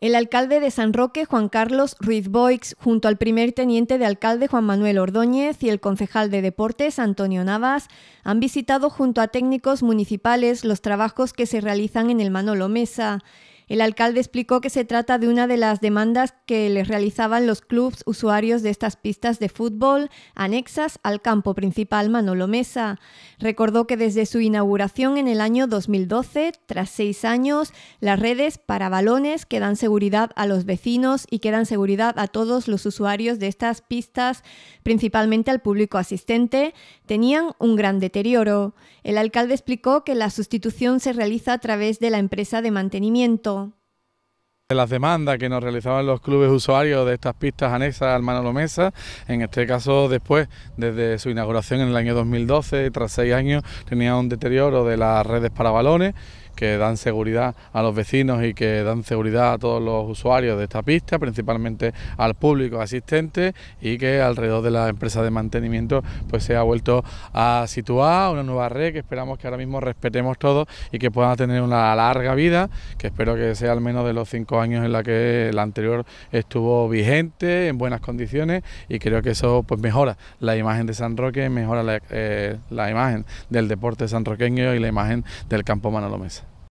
El alcalde de San Roque, Juan Carlos Ruiz Boix, junto al primer teniente de alcalde Juan Manuel Ordóñez y el concejal de Deportes, Antonio Navas, han visitado junto a técnicos municipales los trabajos que se realizan en el Manolo Mesa. El alcalde explicó que se trata de una de las demandas que les realizaban los clubes usuarios de estas pistas de fútbol anexas al campo principal Manolo Mesa. Recordó que desde su inauguración en el año 2012, tras seis años, las redes para balones que dan seguridad a los vecinos y que dan seguridad a todos los usuarios de estas pistas, principalmente al público asistente, tenían un gran deterioro. El alcalde explicó que la sustitución se realiza a través de la empresa de mantenimiento de las demandas que nos realizaban los clubes usuarios de estas pistas anexas al Manolo Mesa, en este caso después, desde su inauguración en el año 2012, tras seis años, tenía un deterioro de las redes para balones que dan seguridad a los vecinos y que dan seguridad a todos los usuarios de esta pista, principalmente al público asistente y que alrededor de la empresa de mantenimiento pues se ha vuelto a situar una nueva red que esperamos que ahora mismo respetemos todos y que puedan tener una larga vida, que espero que sea al menos de los cinco años en la que la anterior estuvo vigente, en buenas condiciones y creo que eso pues mejora la imagen de San Roque, mejora la, eh, imagen del deporte sanroqueño y la imagen del campo Manolo